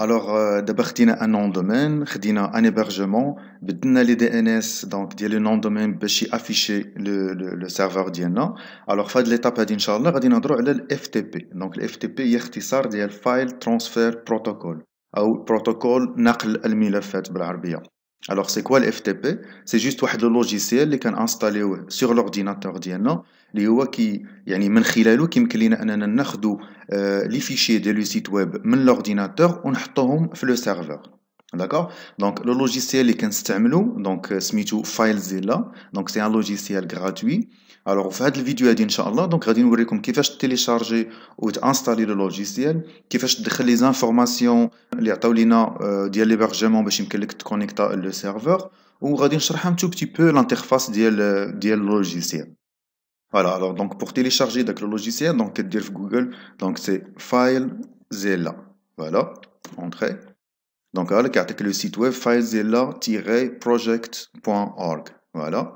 الوغ دابا خدينا ان نون دومين خدينا ان hébergement بدلنا لي دي ان اس دونك ديال لو نون دومين باش يافيشي لو سيرفور ديالنا الوغ فهاد ليتاب هادي ان شاء الله غادي نهضروا على الاف تي بي دونك الاف تي بي هي اختصار ديال فايل ترانسفير بروتوكول او بروتوكول نقل الملفات بالعربيه الوغ c'est quoi الاف تي بي سي جوست واحد qui لوجيسيال installé sur l'ordinateur لورديناتور ديالنا اللي هو كي يعني من خلاله كيمكن لينا اننا ناخدو آه، لي فيشي ديال لو سيت ويب من لورديناتور ونحطوهم في لو سيرفور D'accord Donc, le logiciel qui est utilisé, donc, c'est euh, FileZilla. Donc, c'est un logiciel gratuit. Alors, on fait cette vidéo, Inch'Allah. Donc, on va vous montrer comment télécharger ou installer le logiciel, comment vous les informations qui ont été données à l'hébergement pour que vous le serveur. Ou on va un tout petit peu l'interface du euh, logiciel. Voilà, alors, donc, pour télécharger le logiciel, donc, c'est Google. Donc, c'est FileZilla. Voilà, entrée. Donc, là, le site web filezilla-project.org. Voilà.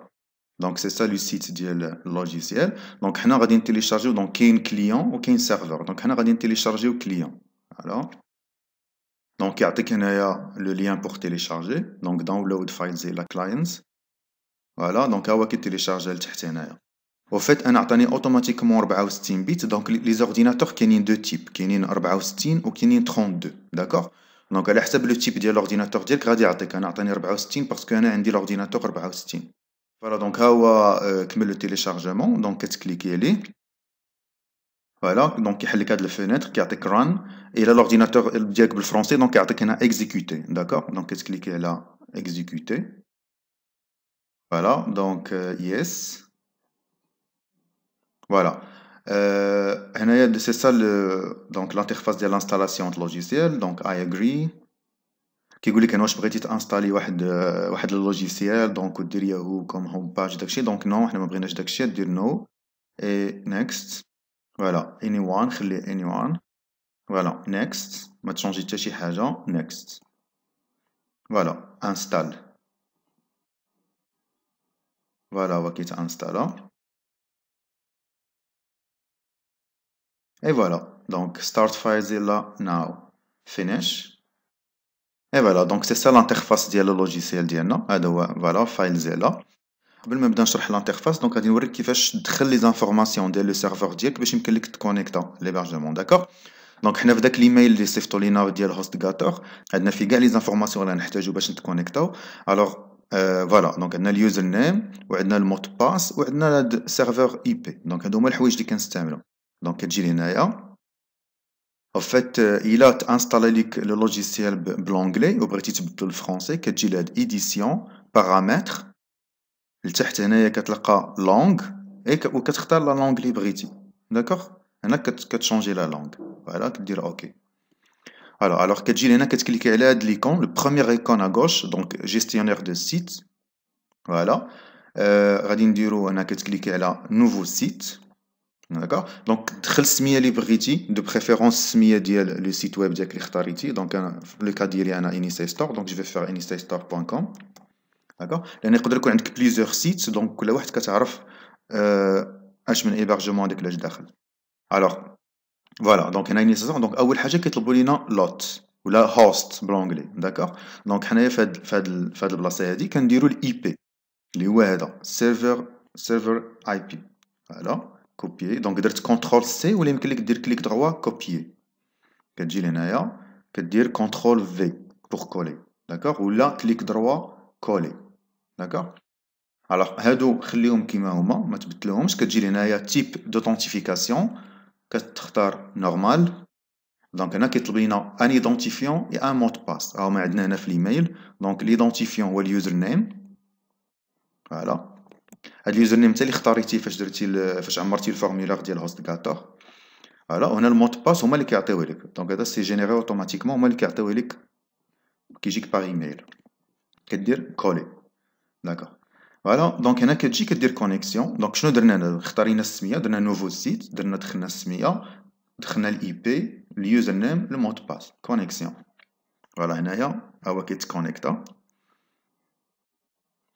Donc, c'est ça le site du logiciel. Donc, on va télécharger donc, un client ou un serveur. Donc, on va télécharger le client. Voilà. Donc, il y a le lien pour télécharger. Donc, download filezilla clients. Voilà. Donc, on va télécharger le au fait انا عطاني automatiquement 64 Donc, ordinateurs qui ont deux types, types. تيب ont 64 un 32 D'accord donc, à y a le type de l'ordinateur qui est radiaté. Il y a un ordinateur qui parce qu'il y a un ordinateur qui est Voilà, donc, il y a le téléchargement. Donc, il y a un là Voilà, donc, il a le cadre de la fenêtre qui est run ». Et là, l'ordinateur est le diable français, donc il a un autre type exécuté. D'accord Donc, il a un là, exécuter ». Voilà, donc, yes. Voilà. Euh, c'est ça l'interface de l'installation de logiciel donc I agree qui voulait que nous puissions installer euh, le logiciel donc on dirait who comme homepage logiciel, donc non on ne pas dire no et next voilà anyone anyone voilà next je changer de hajan next voilà install voilà on va Et voilà, donc Start FileZilla Now, Finish. Et voilà, donc c'est ça l'interface ديال اللوجيسيال ديالنا هذا هو فوالا FileZilla. قبل ما نبدا نشرح لانترفاس دونك غادي نوريك كيفاش تدخل لي زانفورماسيون ديال لو سيرفور ديالك باش يمكن لك تكونيكتا بارجمون داكور دونك حنا في داك الايميل اللي صيفطوا لينا ديال هوست غاتور عندنا فيه كاع لي زانفورماسيون اللي نحتاجو باش نتكونيكتاو الوغ فوالا دونك عندنا اليوزر نيم وعندنا المود باس وعندنا سيرفور اي بي دونك هادو هما الحوايج اللي كنستعملو Donc, il y a En fait, euh, il a installé le logiciel en anglais, ou peut-être en français, qui a édition, paramètres. Il y a une langue, et il y a la langue libre. D'accord Il y a une changer la langue. Voilà, il dire OK. Alors, alors qu'est-ce qu'il y a Qu'est-ce qu'il y a là L'icône, le premier icône à gauche, donc gestionnaire de site. Voilà. Euh, Radin duro. on a qu'est-ce qu'il a a là Nouveau site. داكوغ دونك دخل السميه اللي بغيتي دو بريفيرونس السميه ديال لو سيت ويب ديالك اللي اختاريتي دونك انا في لو كا ديالي انا انيساي ستور دونك جو فيغ انيساي ستور بوان كوم داكوغ لان يقدر يكون عندك بليزيور سيت دونك كل واحد كتعرف اش من ايبرجمون داك اللي داخل الوغ فوالا دونك هنا انيساسيون دونك اول حاجه كيطلبوا لينا لوت ولا هوست بالانجلي داكوغ دونك حنايا في هاد في هاد في هاد البلاصه هادي كنديروا الاي بي اللي هو هذا سيرفر سيرفر اي بي فوالا copier donc dire Ctrl C ou droit copier Ctrl V pour coller d'accord ou là clic droit coller d'accord alors um le um, type d'authentification normal donc un identifiant et un mot de passe email donc l'identifiant ou le username voilà هاد اليوزر نيم اللي اختاريتي فاش درتي فاش عمرتي الفورمولير ديال هوست هوستغاتور فوالا هنا المود باس هما اللي كيعطيوه لك دونك هذا سي جينيري اوتوماتيكمون هما اللي كيعطيوه لك كيجيك باغ ايميل كدير كولي داكوغ فوالا دونك هنا كتجي كدير كونيكسيون دونك شنو درنا هنا اختارينا السميه درنا نوفو سيت درنا دخلنا السميه دخلنا الاي بي اليوزر نيم المود باس كونيكسيون فوالا هنايا هو كيتكونيكتا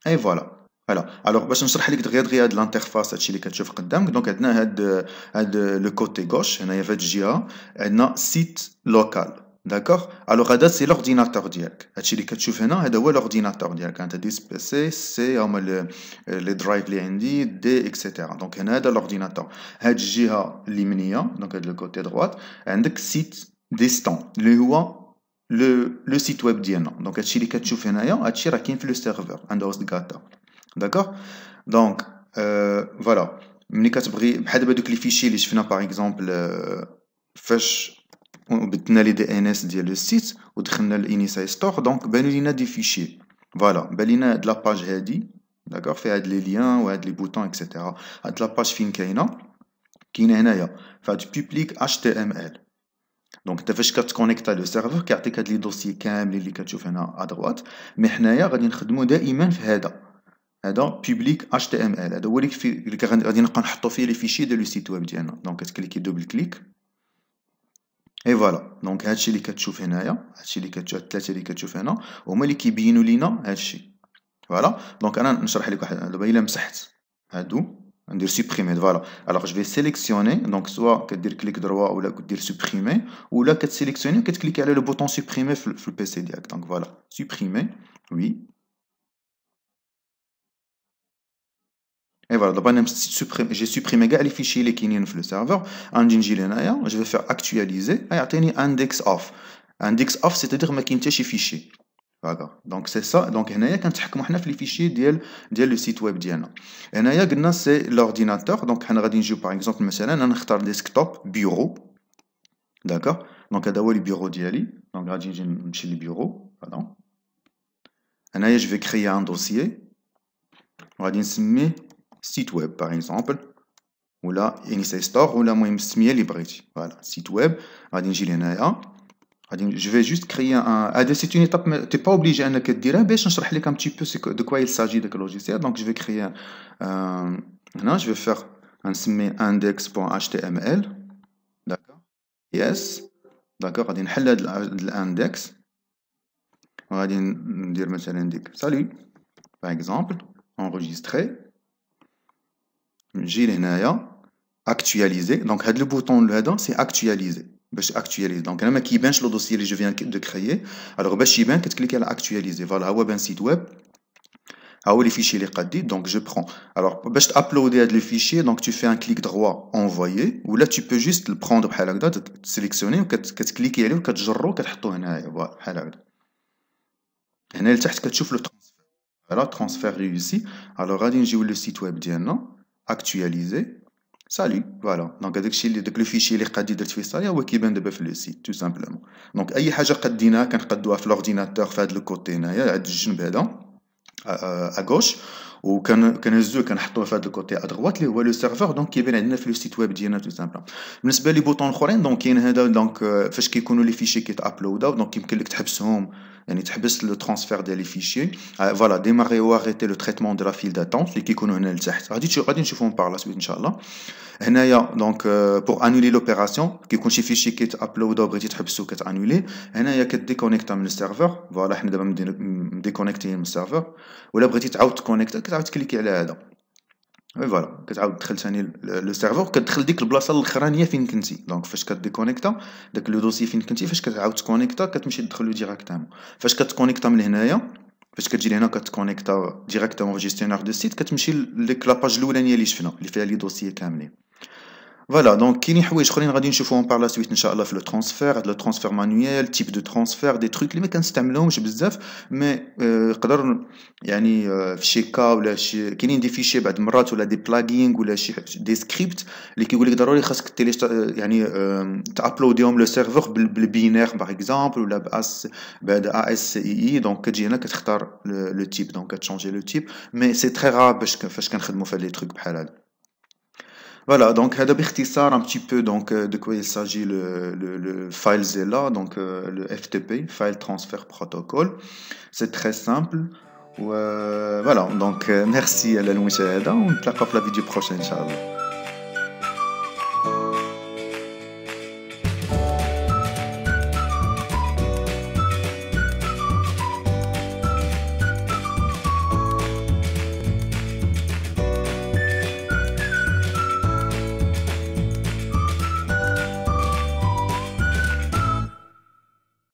اي فوالا فوالا الوغ باش نشرح لك دغيا دغيا هاد الانترفاس هادشي اللي كتشوف قدامك دونك عندنا هاد هاد لو كوتي غوش هنايا في هاد الجهه عندنا سيت لوكال داكوغ الوغ هذا سي لورديناتور ديالك هادشي اللي كتشوف هنا هذا هو لورديناتور ديالك انت دي سي سي هما لي درايف اللي عندي دي اكسيتيرا دونك هنا هذا لورديناتور هاد الجهه اليمنيه دونك هاد الكوتي دغوات عندك سيت ديستون اللي هو لو لو سيت ويب ديالنا دونك هادشي اللي كتشوف هنايا هادشي راه كاين في لو سيرفور عند هوست داتا داكوغ دونك فوالا ملي كتبغي بحال دابا دوك لي فيشي اللي شفنا باغ اكزومبل فاش بدلنا لي دي ان اس ديال لو سيت ودخلنا الانيساي ستور دونك بانو لينا دي فيشي فوالا بان لينا هاد لاباج هادي داكوغ فيها هاد لي ليان وهاد لي بوتون اكسيتيرا هاد لاباج فين كاينه كاينه هنايا فهاد بوبليك اتش تي ام ال دونك انت فاش كتكونيكتا لو سيرفور كيعطيك هاد لي دوسي كاملين اللي كتشوف هنا ادروات مي حنايا غادي نخدمو دائما في هذا هذا بوبليك اتش تي ام ال هذا هو اللي غادي نبقى نحطو فيه لي فيشي ديال لو سيت ويب ديالنا دونك كتكليكي دوبل كليك اي فوالا دونك هادشي اللي كتشوف هنايا هادشي اللي كتشوف الثلاثه اللي كتشوف هنا هما اللي كيبينوا لينا هادشي فوالا دونك انا نشرح لك واحد دابا الا مسحت هادو ندير سوبريمي فوالا الوغ جو في سيليكسيوني دونك سوا كدير كليك دروا ولا كدير سوبريمي ولا كتسيليكسيوني كتكليكي على لو بوطون سوبريمي في البيسي ديالك دونك فوالا سوبريمي وي Et voilà, d'abord, j'ai supprimé les fichiers n'ont kinin le serveur. Je vais faire actualiser. Et il y a index off. Index off, c'est-à-dire que je vais fichier. Donc, c'est ça. Donc, il y a un texte qui les fichiers de le site web. Il y a un c'est l'ordinateur. Donc, par exemple, là y a un desktop bureau. D'accord Donc, il y a bureau d'Ali. Donc, je vais le bureau. Pardon. là, je vais créer un dossier. On va dire site web par exemple ou là index store ou là moi je me suis mis voilà site web à dire je vais juste créer un ah, c'est une étape mais tu n'es pas obligé hein, de dire eh, ben, je vais te un petit peu de quoi il s'agit de ce logiciel donc je vais créer euh, non je vais faire un index index.html d'accord yes d'accord à dire quelle l'index on va dire dire salut par exemple enregistrer نجي لهنايا اكتواليزي دونك هاد c'est هذا Donc, اكتواليزي باش اكتواليزي دونك انا ما كيبانش لو دوسي اللي جو فيان دو كريي باش يبان كتكليكي على هو les fichiers donc je prends alors باش uploader le fichier donc tu fais un clic droit envoyer ou là tu peux juste le prendre بحال هكذا تسيليكسيوني وكتكليكي عليه وكتجرو كتحطو هنايا بحال هكذا هنا لتحت كتشوف لو réussi alors غادي نجيو لو site web ديالنا اكتواليزي سالي فوالا دونك هذاك الشيء اللي داك لو فيشي اللي قادي درت فيه سالي هو كيبان دابا في لو سيت تو سامبلومون دونك اي حاجه قديناها كنقدوها في لورديناتور في هذا الكوتي هنايا عند الجنب هذا اغوش وكان كنهزو كنحطوه في هذا الكوتي ادغوات اللي هو لو سيرفور دونك كيبان عندنا في لو سيت ويب ديالنا تو سامبل بالنسبه لي بوطون اخرين دونك كاين هذا دونك فاش كيكونوا لي فيشي كيتابلوداو دونك يمكن لك تحبسهم يعني تحبس لو ترانسفير ديال لي فيشي آه، فوالا ديماري واريتي لو تريتمون دو لا فيل داتونت اللي كيكونوا هنا لتحت غادي غادي نشوفهم بار لا سويت ان شاء الله هنايا دونك بور انولي لوبيراسيون كيكون شي فيشي كيتابلودو بغيتي تحبسو كتانولي هنايا كديكونيكتا من السيرفر فوالا حنا دابا مديكونيكتيين من السيرفر ولا بغيتي تعاود تكونيكتا كتعاود تكليكي على هذا وي فوالا كتعاود تدخل ثاني لو سيرفور كتدخل ديك البلاصه الاخرانيه فين كنتي دونك فاش كديكونيكتا داك لو دوسي فين كنتي فاش كتعاود تكونيكتا كتمشي تدخل له فاش كتكونيكتا من هنايا فاش كتجي لهنا كتكونيكتا ديريكتومون في جيستيونير دو سيت كتمشي ليك لاباج الاولانيه اللي شفنا اللي فيها لي دوسيي كاملين فوالا دونك كاينين حوايج اخرين غادي نشوفوهم بار لا سويت ان شاء الله في لو ترانسفير هاد لو ترانسفير مانويل تيب دو ترانسفير دي تروك اللي ما كنستعملهمش بزاف مي نقدر يعني في شي كا ولا شي كاينين دي فيشي بعد مرات ولا دي بلاغينغ ولا شي دي سكريبت اللي كيقول لك ضروري خاصك تيليشت يعني تابلوديهم لو سيرفور بالبينير باغ اكزومبل ولا باس بعد اس اي اي دونك كتجي هنا كتختار لو تيب دونك كتشونجي لو تيب مي سي تري رار باش فاش كنخدمو في لي تروك بحال هاد Voilà, donc هذا un petit peu donc euh, de quoi il s'agit le, le, FileZilla, donc euh, le FTP, File Transfer Protocol. C'est très simple. voilà, donc euh, merci à la louise et on se retrouve la vidéo prochaine, Inch'Allah.